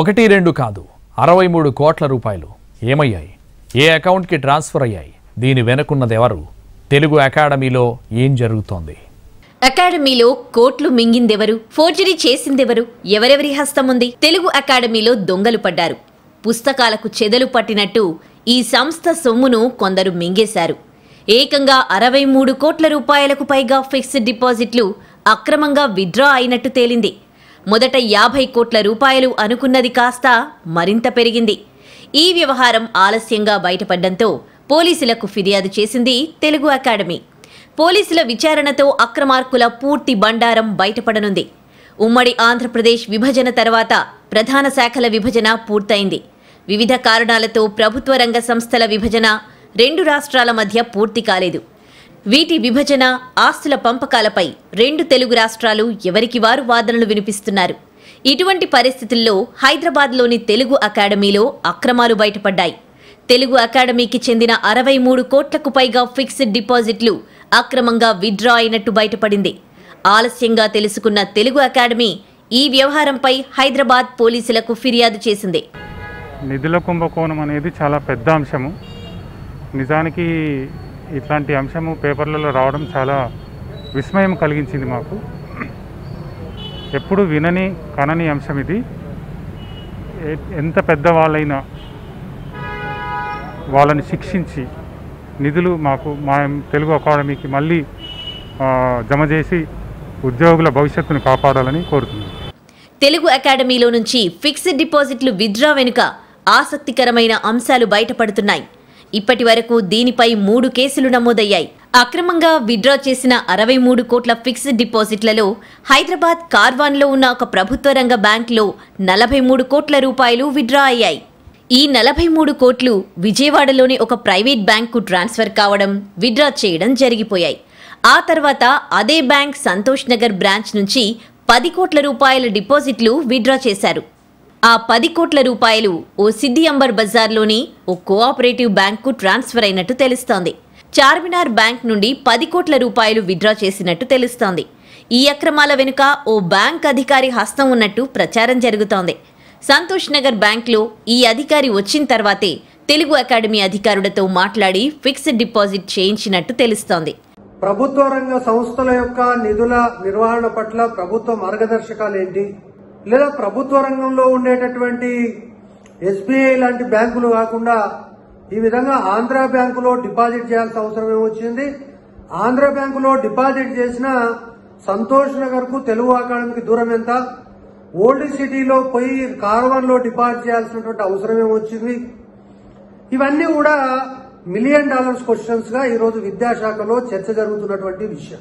ఒకటి రెండు కాదు అరవై మూడు కోట్ల రూపాయలు ఏమయ్యాయి ఏ అకౌంట్కి ట్రాన్స్ఫర్ అయ్యాయి దీని వెనుకున్నది ఎవరు తెలుగు అకాడమీలో ఏం జరుగుతోంది అకాడమీలో కోట్లు మింగిందెవరు ఫోర్జరీ చేసిందెవరు ఎవరెవరి హస్తం ఉంది తెలుగు అకాడమీలో దొంగలు పడ్డారు పుస్తకాలకు చెదలు పట్టినట్టు ఈ సంస్థ సొమ్మును కొందరు మింగేశారు ఏకంగా అరవై మూడు కోట్ల రూపాయలకు పైగా ఫిక్స్డ్ డిపాజిట్లు అక్రమంగా విత్డ్రా అయినట్టు తేలింది మొదట యాభై కోట్ల రూపాయలు అనుకున్నది కాస్త మరింత పెరిగింది ఈ వ్యవహారం ఆలస్యంగా బయటపడ్డంతో పోలీసులకు ఫిర్యాదు చేసింది తెలుగు అకాడమీ పోలీసుల విచారణతో అక్రమార్కుల పూర్తి బండారం బయటపడనుంది ఉమ్మడి ఆంధ్రప్రదేశ్ విభజన తర్వాత ప్రధాన శాఖల విభజన పూర్తయింది వివిధ కారణాలతో ప్రభుత్వ రంగ సంస్థల విభజన రెండు రాష్ట్రాల మధ్య పూర్తి కాలేదు వీటి విభజన ఆస్తుల పంపకాలపై రెండు తెలుగు రాష్ట్రాలు ఎవరికి వారు వాదనలు వినిపిస్తున్నారు ఇటువంటి పరిస్థితుల్లో హైదరాబాద్లోని తెలుగు అకాడమీలో అక్రమాలు బయటపడ్డాయి తెలుగు అకాడమీకి చెందిన అరవై మూడు కోట్లకు పైగా ఫిక్స్డ్ డిపాజిట్లు అక్రమంగా విత్డ్రా అయినట్టు బయటపడింది ఆలస్యంగా తెలుసుకున్న తెలుగు అకాడమీ ఈ వ్యవహారంపై హైదరాబాద్ పోలీసులకు ఫిర్యాదు చేసింది నిధుల కుంభకోణం అనేది చాలా పెద్ద అంశము నిజానికి ఇట్లాంటి అంశము పేపర్లలో రావడం చాలా విస్మయం కలిగించింది మాకు ఎప్పుడు వినని కనని అంశం ఇది ఎంత పెద్ద వాళ్ళైనా వాళ్ళని శిక్షించి నిధులు మాకు మా తెలుగు అకాడమీకి మళ్ళీ జమ చేసి ఉద్యోగుల భవిష్యత్తును కాపాడాలని కోరుతున్నాను తెలుగు అకాడమీలో నుంచి ఫిక్స్డ్ డిపాజిట్లు విత్డ్రా వెనుక ఆసక్తికరమైన అంశాలు బయటపడుతున్నాయి ఇప్పటి వరకు దీనిపై మూడు కేసులు నమోదయ్యాయి అక్రమంగా విడ్రా చేసిన అరవై మూడు కోట్ల ఫిక్స్డ్ డిపాజిట్లలో హైదరాబాద్ కార్వాన్లో ఉన్న ఒక ప్రభుత్వ రంగ బ్యాంకులో నలభై మూడు కోట్ల రూపాయలు విడ్రా అయ్యాయి ఈ నలభై మూడు కోట్లు విజయవాడలోని ఒక ప్రైవేట్ బ్యాంకు ట్రాన్స్ఫర్ కావడం విడ్రా చేయడం జరిగిపోయాయి ఆ తర్వాత అదే బ్యాంక్ సంతోష్ నగర్ బ్రాంచ్ నుంచి పది కోట్ల రూపాయల డిపాజిట్లు విడ్రా చేశారు ఆ పది కోట్ల రూపాయలు ఓ సిద్ధి అంబర్ బజార్లోని ఓ కోఆపరేటివ్ బ్యాంక్కు ట్రాన్స్ఫర్ అయినట్టు తెలుస్తోంది చార్మినార్ బ్యాంక్ నుండి పది కోట్ల రూపాయలు విత్డ్రా చేసినట్టు తెలుస్తోంది ఈ అక్రమాల వెనుక ఓ బ్యాంక్ అధికారి హస్తం ఉన్నట్టు ప్రచారం జరుగుతోంది సంతోష్ నగర్ బ్యాంక్లో ఈ అధికారి వచ్చిన తర్వాతే తెలుగు అకాడమీ అధికారులతో మాట్లాడి ఫిక్స్డ్ డిపాజిట్ చేయించినట్టు తెలుస్తోంది ప్రభుత్వ రంగ సంస్థల యొక్క నిధుల నిర్వహణ పట్ల ప్రభుత్వ మార్గదర్శకాలు ఏంటి లేదా ప్రభుత్వ రంగంలో ఉండేటటువంటి ఎస్బీఐ లాంటి బ్యాంకులు కాకుండా ఈ విధంగా ఆంధ్ర బ్యాంకులో డిపాజిట్ చేయాల్సిన అవసరం ఏమొచ్చింది ఆంధ్ర బ్యాంకులో డిపాజిట్ చేసిన సంతోష్ నగర్ కు తెలుగు అకాడమీకి దూరం ఎంత ఓల్డ్ సిటీలో పోయి కార్వన్ లో డిపాజిట్ చేయాల్సినటువంటి అవసరం ఏమొచ్చింది ఇవన్నీ కూడా మిలియన్ డాలర్స్ క్వశ్చన్స్ గా రోజు విద్యాశాఖలో చర్చ జరుగుతున్నటువంటి విషయం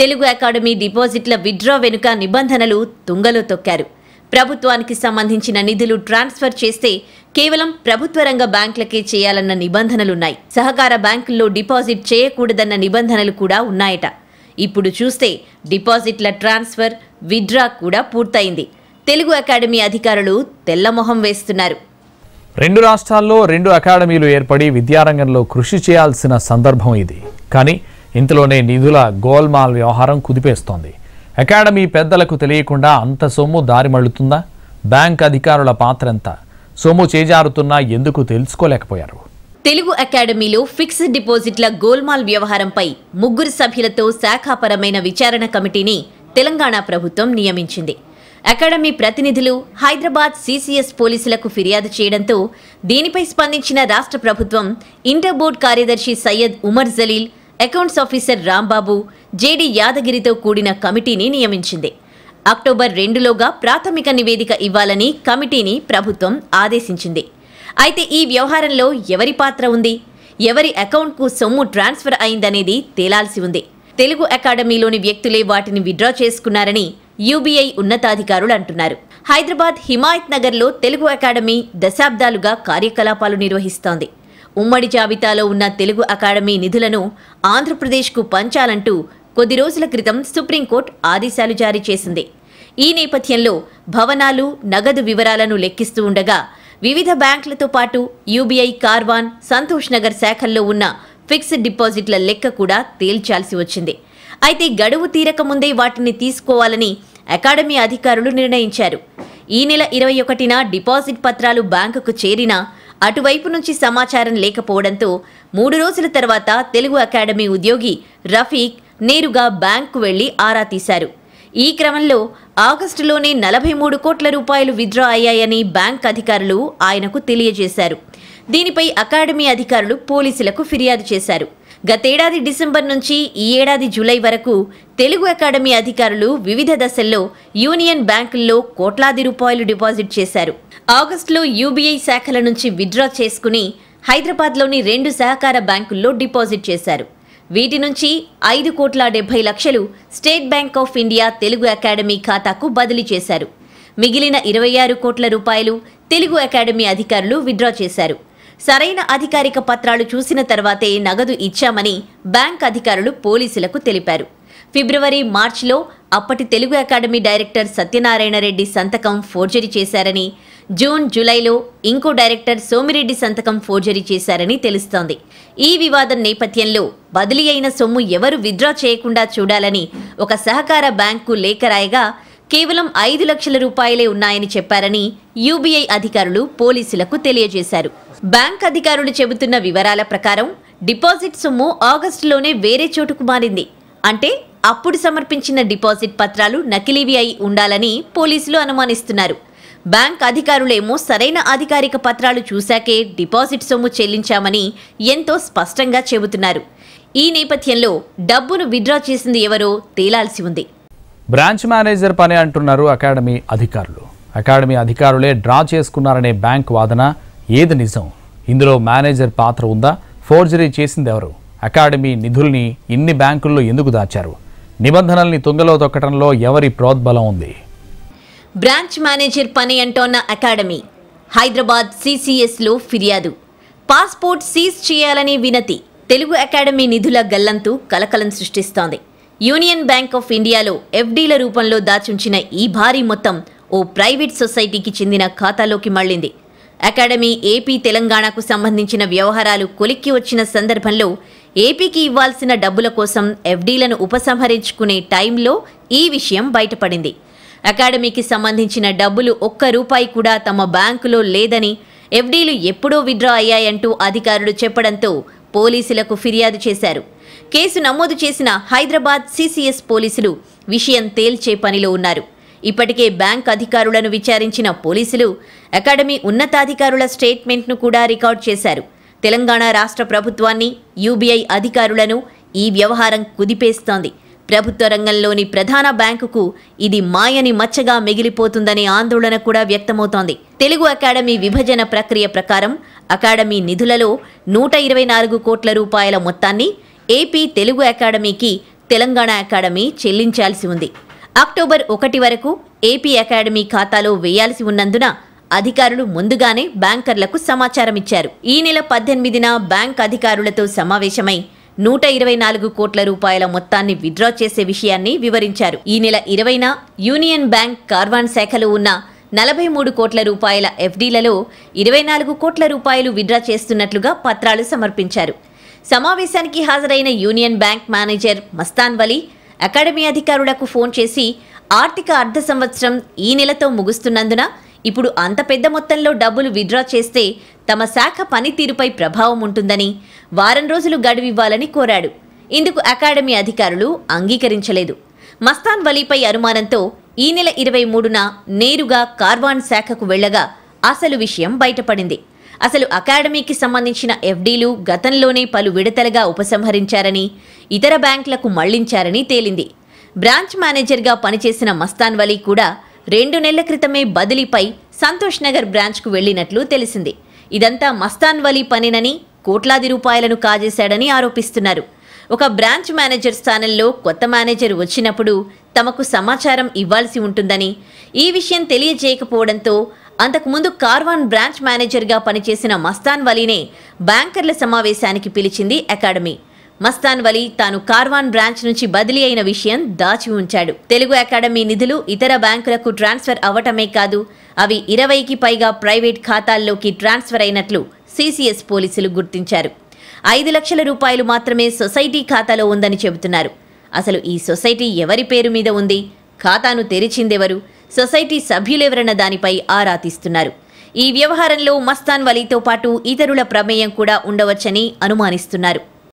తెలుగు అకాడమీ డిపాజిట్ల విత్డ్రా వెనుక నిబంధనలు తుంగలో తొక్కారు ప్రభుత్వానికి సంబంధించిన నిధులు ట్రాన్స్ఫర్ చేస్తే కేవలం ప్రభుత్వ రంగ బ్యాంకులకే చేయాలన్న నిబంధనలున్నాయి సహకార బ్యాంకుల్లో డిపాజిట్ చేయకూడదన్న నిబంధనలు కూడా ఉన్నాయట ఇప్పుడు చూస్తే డిపాజిట్ల ట్రాన్స్ఫర్ విత్డ్రా కూడా పూర్తయింది తెలుగు అకాడమీ అధికారులు తెల్లమొహం వేస్తున్నారు రెండు రాష్ట్రాల్లో రెండు అకాడమీలు ఏర్పడి విద్యారంగంలో కృషి చేయాల్సిన సందర్భం ఇది కానీ ఇంతలోనే నిధుల గోల్మాల్ వ్యవహారం కుదిపేస్తోంది అకాడమీ పెద్దలకు తెలియకుండా అంత సొమ్ము దారి మళ్ళుతుందా బ్యాంక్ అధికారుల పాత్ర ఎంత సొమ్ము చేజారుతున్నా ఎందుకు తెలుసుకోలేకపోయారు తెలుగు అకాడమీలో ఫిక్స్డ్ డిపాజిట్ల గోల్మాల్ వ్యవహారంపై ముగ్గురు సభ్యులతో శాఖాపరమైన విచారణ కమిటీని తెలంగాణ ప్రభుత్వం నియమించింది అకాడమీ ప్రతినిధులు హైదరాబాద్ సీసీఎస్ పోలీసులకు ఫిర్యాదు చేయడంతో దీనిపై స్పందించిన రాష్ట్ర ప్రభుత్వం ఇంటర్ బోర్డు కార్యదర్శి Syed Umar Jaleel accounts officer Rambabu JD యాదగిరితో కూడిన కమిటీని నియమించింది అక్టోబర్ రెండులోగా ప్రాథమిక నివేదిక ఇవ్వాలని కమిటీని ప్రభుత్వం ఆదేశించింది అయితే ఈ వ్యవహారంలో ఎవరి పాత్ర ఉంది ఎవరి అకౌంట్కు సొమ్ము ట్రాన్స్ఫర్ అయిందనేది తేలాల్సి ఉంది తెలుగు అకాడమీలోని వ్యక్తులే వాటిని విడ్రా చేసుకున్నారని యూబీఐ ఉన్నతాధికారులు అంటున్నారు హైదరాబాద్ హిమాయత్ నగర్లో తెలుగు అకాడమీ దశాబ్దాలుగా కార్యకలాపాలు నిర్వహిస్తోంది ఉమ్మడి జాబితాలో ఉన్న తెలుగు అకాడమీ నిధులను ఆంధ్రప్రదేశ్కు పంచాలంటూ కొద్ది రోజుల క్రితం సుప్రీంకోర్టు ఆదేశాలు జారీ చేసింది ఈ నేపథ్యంలో భవనాలు నగదు వివరాలను లెక్కిస్తూ ఉండగా వివిధ బ్యాంకులతో పాటు యూబీఐ కార్వాన్ సంతోష్ నగర్ శాఖల్లో ఉన్న ఫిక్స్డ్ డిపాజిట్ల లెక్క కూడా తేల్చాల్సి వచ్చింది అయితే గడువు తీరకముందే వాటిని తీసుకోవాలని అకాడమీ అధికారులు నిర్ణయించారు ఈ నెల ఇరవై ఒకటిన డిపాజిట్ పత్రాలు బ్యాంకుకు చేరినా అటువైపు నుంచి సమాచారం లేకపోవడంతో మూడు రోజుల తర్వాత తెలుగు అకాడమీ ఉద్యోగి రఫీక్ నేరుగా బ్యాంకు వెళ్లి ఆరా తీశారు ఈ క్రమంలో ఆగస్టులోనే నలభై మూడు కోట్ల రూపాయలు విత్డ్రా అయ్యాయని బ్యాంక్ అధికారులు ఆయనకు తెలియజేశారు దీనిపై అకాడమీ అధికారులు పోలీసులకు ఫిర్యాదు చేశారు గతేడాది డిసెంబర్ నుంచి ఈ ఏడాది జూలై వరకు తెలుగు అకాడమీ అధికారులు వివిధ దశల్లో యూనియన్ బ్యాంకుల్లో కోట్లాది రూపాయలు డిపాజిట్ చేశారు ఆగస్టులో యూబీఐ శాఖల నుంచి విత్డ్రా చేసుకుని హైదరాబాద్లోని రెండు సహకార బ్యాంకుల్లో డిపాజిట్ చేశారు వీటి నుంచి ఐదు కోట్ల డెబ్బై లక్షలు State Bank of India Telugu Academy ఖాతాకు బదిలీ చేశారు మిగిలిన ఇరవై ఆరు కోట్ల రూపాయలు తెలుగు అకాడమీ అధికారులు విత్డ్రా చేశారు సరైన అధికారిక పత్రాలు చూసిన తర్వాతే నగదు ఇచ్చామని బ్యాంక్ అధికారులు పోలీసులకు తెలిపారు ఫిబ్రవరి మార్చిలో అప్పటి తెలుగు అకాడమీ డైరెక్టర్ సత్యనారాయణ రెడ్డి సంతకం ఫోర్జరీ చేశారని జూన్ జూలైలో ఇంకో డైరెక్టర్ సోమిరెడ్డి సంతకం ఫోర్జరీ చేశారని తెలుస్తోంది ఈ వివాదం నేపథ్యంలో బదిలీ అయిన సొమ్ము ఎవరు విత్డ్రా చేయకుండా చూడాలని ఒక సహకార బ్యాంకు లేఖ రాయగా కేవలం ఐదు లక్షల రూపాయలే ఉన్నాయని చెప్పారని యూబీఐ అధికారులు పోలీసులకు తెలియజేశారు బ్యాంక్ అధికారులు చెబుతున్న వివరాల ప్రకారం డిపాజిట్ సొమ్ము ఆగస్టులోనే వేరే చోటుకు మారింది అంటే అప్పుడు సమర్పించిన డిపాజిట్ పత్రాలు నకిలీవి అయి ఉండాలని పోలీసులు అనుమానిస్తున్నారు బ్యాంక్ అధికారులేమో సరైన అధికారిక పత్రాలు చూశాకే డిపాజిట్ సొమ్ము చెల్లించామని ఎంతో స్పష్టంగా చెబుతున్నారు ఈ నేపథ్యంలో డబ్బును విత్డ్రా చేసింది ఎవరో తేలాల్సి ఉంది బ్రాంచ్ మేనేజర్ పని అంటున్నారు అకాడమీ అధికారులు అకాడమీ అధికారులే డ్రా చేసుకున్నారనే బ్యాంక్ వాదన ఏది నిజం ఇందులో మేనేజర్ పాత్ర ఉందా ఫోర్జరీ చేసింది ఎవరు అకాడమీ నిధుల్ని ఇన్ని బ్యాంకుల్లో ఎందుకు దాచారు నిబంధనల్ని తుంగలో తొక్కడంలో ఎవరి ప్రోద్బలం ఉంది బ్రాంచ్ మేనేజర్ పని అంటోన్న అకాడమీ హైదరాబాద్ సిసిఎస్లో ఫిర్యాదు పాస్పోర్ట్ సీజ్ చేయాలని వినతి తెలుగు అకాడమీ నిధుల గల్లంతు కలకలం సృష్టిస్తోంది యూనియన్ బ్యాంక్ ఆఫ్ ఇండియాలో ఎఫ్డీల రూపంలో దాచుంచిన ఈ భారీ మొత్తం ఓ ప్రైవేట్ సొసైటీకి చెందిన ఖాతాలోకి మళ్లింది అకాడమీ ఏపీ తెలంగాణకు సంబంధించిన వ్యవహారాలు కొలిక్కి వచ్చిన సందర్భంలో ఏపీకి ఇవ్వాల్సిన డబ్బుల కోసం ఎఫ్డీలను ఉపసంహరించుకునే టైంలో ఈ విషయం బయటపడింది అకాడమీకి సంబంధించిన డబ్బులు ఒక్క రూపాయి కూడా తమ బ్యాంకులో లేదని ఎఫ్డీలు ఎప్పుడో విత్డ్రా అయ్యాయంటూ అధికారులు చెప్పడంతో పోలీసులకు ఫిర్యాదు చేశారు కేసు నమోదు చేసిన హైదరాబాద్ సీసీఎస్ పోలీసులు విషయం తేల్చే పనిలో ఉన్నారు ఇప్పటికే బ్యాంక్ అధికారులను విచారించిన పోలీసులు అకాడమీ ఉన్నతాధికారుల స్టేట్మెంట్ను కూడా రికార్డ్ చేశారు తెలంగాణ రాష్ట్ర ప్రభుత్వాన్ని యూబీఐ అధికారులను ఈ వ్యవహారం కుదిపేస్తోంది ప్రభుత్వ రంగంలోని ప్రధాన బ్యాంకుకు ఇది మాయని మచ్చగా మిగిలిపోతుందనే ఆందోళన కూడా వ్యక్తమవుతోంది తెలుగు అకాడమీ విభజన ప్రక్రియ ప్రకారం అకాడమీ నిధులలో నూట ఇరవై నాలుగు కోట్ల రూపాయల మొత్తాన్ని ఏపీ తెలుగు అకాడమీకి తెలంగాణ అకాడమీ చెల్లించాల్సి ఉంది అక్టోబర్ ఒకటి వరకు ఏపీ అకాడమీ ఖాతాలో వేయాల్సి ఉన్నందున అధికారులు ముందుగానే బ్యాంకర్లకు సమాచారం ఇచ్చారు ఈ నెల పద్దెనిమిదిన బ్యాంక్ అధికారులతో సమావేశమై నూట ఇరవై నాలుగు కోట్ల రూపాయల మొత్తాన్ని విత్డ్రా చేసే విషయాన్ని వివరించారు ఈ నెల ఇరవైన యూనియన్ బ్యాంక్ కార్వాన్ శాఖలో ఉన్న నలభై మూడు కోట్ల రూపాయల ఎఫ్డీలలో ఇరవై నాలుగు కోట్ల రూపాయలు విత్డ్రా చేస్తున్నట్లుగా పత్రాలు సమర్పించారు సమావేశానికి హాజరైన Union Bank manager Mastan Vali Academy అధికారులకు ఫోన్ చేసి ఆర్థిక అర్ధ సంవత్సరం ఈ నెలతో ముగుస్తున్నందున ఇప్పుడు అంత పెద్ద మొత్తంలో డబ్బులు విడ్రా చేస్తే తమ శాఖ పనితీరుపై ప్రభావం ఉంటుందని వారం రోజులు గడువివ్వాలని కోరాడు ఇందుకు అకాడమీ అధికారులు అంగీకరించలేదు మస్తాన్ వలీపై అనుమానంతో ఈ నెల ఇరవై మూడున నేరుగా కార్వాన్ శాఖకు వెళ్లగా అసలు విషయం బయటపడింది అసలు అకాడమీకి సంబంధించిన ఎఫ్డీలు గతంలోనే పలు విడతలుగా ఉపసంహరించారని ఇతర బ్యాంకులకు మళ్లించారని తేలింది బ్రాంచ్ మేనేజర్గా పనిచేసిన మస్తాన్ వలీ కూడా రెండు నెలల క్రితమే బదిలీపై సంతోష్ నగర్ బ్రాంచ్కు వెళ్లినట్లు తెలిసింది ఇదంతా మస్తాన్ వలీ పనినని కోట్లాది రూపాయలను కాజేశాడని ఆరోపిస్తున్నారు ఒక బ్రాంచ్ మేనేజర్ స్థానంలో కొత్త మేనేజర్ వచ్చినప్పుడు తమకు సమాచారం ఇవ్వాల్సి ఉంటుందని ఈ విషయం తెలియజేయకపోవడంతో అంతకుముందు కార్వాన్ బ్రాంచ్ మేనేజర్గా పనిచేసిన మస్తాన్ వలీనే బ్యాంకర్ల సమావేశానికి పిలిచింది అకాడమీ మస్తాన్ వలీ తాను కార్వాన్ బ్రాంచ్ నుంచి బదిలీ అయిన విషయం దాచి ఉంచాడు తెలుగు అకాడమీ నిధులు ఇతర బ్యాంకులకు ట్రాన్స్ఫర్ అవ్వటమే కాదు అవి ఇరవైకి పైగా ప్రైవేట్ ఖాతాల్లోకి ట్రాన్స్ఫర్ అయినట్లు సిసిఎస్ పోలీసులు గుర్తించారు ఐదు లక్షల రూపాయలు మాత్రమే సొసైటీ ఖాతాలో ఉందని చెబుతున్నారు అసలు ఈ సొసైటీ ఎవరి పేరు మీద ఉంది ఖాతాను తెరిచిందెవరు సొసైటీ సభ్యులెవరన్న దానిపై ఆరా తీస్తున్నారు ఈ వ్యవహారంలో మస్తాన్ వలీతో పాటు ఇతరుల ప్రమేయం కూడా ఉండవచ్చని అనుమానిస్తున్నారు